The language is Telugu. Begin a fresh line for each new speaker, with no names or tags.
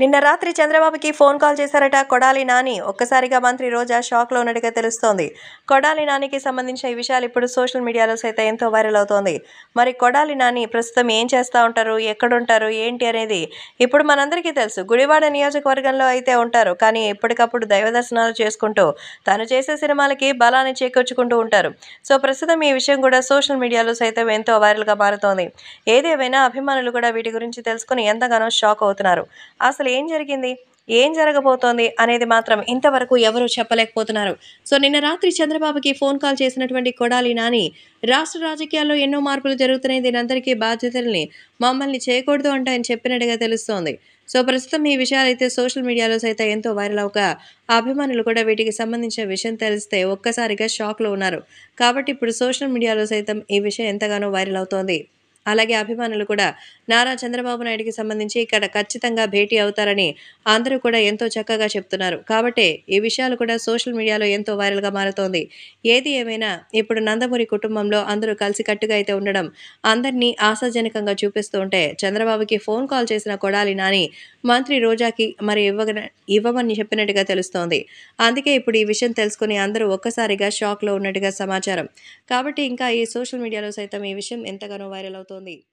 నిన్న రాత్రి చంద్రబాబుకి ఫోన్ కాల్ చేశారట కొడాలి నాని ఒక్కసారిగా మంత్రి రోజా షాక్లో ఉన్నట్టుగా తెలుస్తోంది కొడాలి నానికి సంబంధించిన ఈ విషయాలు ఇప్పుడు సోషల్ మీడియాలో సైతం ఎంతో వైరల్ అవుతోంది మరి కొడాలి నాని ప్రస్తుతం ఏం చేస్తూ ఉంటారు ఎక్కడుంటారు ఏంటి అనేది ఇప్పుడు మనందరికీ తెలుసు గుడివాడ నియోజకవర్గంలో అయితే ఉంటారు కానీ ఎప్పటికప్పుడు దైవ దర్శనాలు చేసుకుంటూ తను చేసే సినిమాలకి బలాన్ని చేకూర్చుకుంటూ ఉంటారు సో ప్రస్తుతం ఈ విషయం కూడా సోషల్ మీడియాలో సైతం ఎంతో వైరల్గా మారుతోంది ఏదేమైనా అభిమానులు కూడా వీటి గురించి తెలుసుకుని ఎంతగానో షాక్ అవుతున్నారు అసలు అసలు ఏం జరిగింది ఏం జరగబోతోంది అనేది మాత్రం ఇంతవరకు ఎవరూ చెప్పలేకపోతున్నారు సో నిన్న రాత్రి చంద్రబాబుకి ఫోన్ కాల్ చేసినటువంటి కొడాలి నాని రాష్ట్ర రాజకీయాల్లో ఎన్నో మార్పులు జరుగుతున్నాయి దీనందరికీ బాధ్యతల్ని మమ్మల్ని చేయకూడదు అంటే ఆయన చెప్పినట్టుగా తెలుస్తోంది సో ప్రస్తుతం ఈ విషయాలు అయితే సోషల్ మీడియాలో సైతం ఎంతో వైరల్ అవక అభిమానులు కూడా వీటికి సంబంధించిన విషయం తెలిస్తే ఒక్కసారిగా షాక్లో ఉన్నారు కాబట్టి ఇప్పుడు సోషల్ మీడియాలో సైతం ఈ విషయం ఎంతగానో వైరల్ అవుతోంది అలాగే అభిమానులు కూడా నారా చంద్రబాబు నాయుడికి సంబంధించి ఇక్కడ ఖచ్చితంగా భేటీ అవుతారని అందరూ కూడా ఎంతో చక్కగా చెప్తున్నారు కాబట్టి ఈ విషయాలు కూడా సోషల్ మీడియాలో ఎంతో వైరల్గా మారుతోంది ఏది ఏమైనా ఇప్పుడు నందమూరి కుటుంబంలో అందరూ కలిసికట్టుగా అయితే ఉండడం అందరినీ ఆశాజనకంగా చూపిస్తూ ఉంటే చంద్రబాబుకి ఫోన్ కాల్ చేసిన కొడాలి నాని మంత్రి రోజాకి మరి ఇవ్వ ఇవ్వమని చెప్పినట్టుగా తెలుస్తోంది అందుకే ఇప్పుడు ఈ విషయం తెలుసుకుని అందరూ ఒక్కసారిగా షాక్లో ఉన్నట్టుగా సమాచారం కాబట్టి ఇంకా ఈ సోషల్ మీడియాలో సైతం ఈ విషయం
ఎంతగానో వైరల్ అవుతుంది వస్తోంది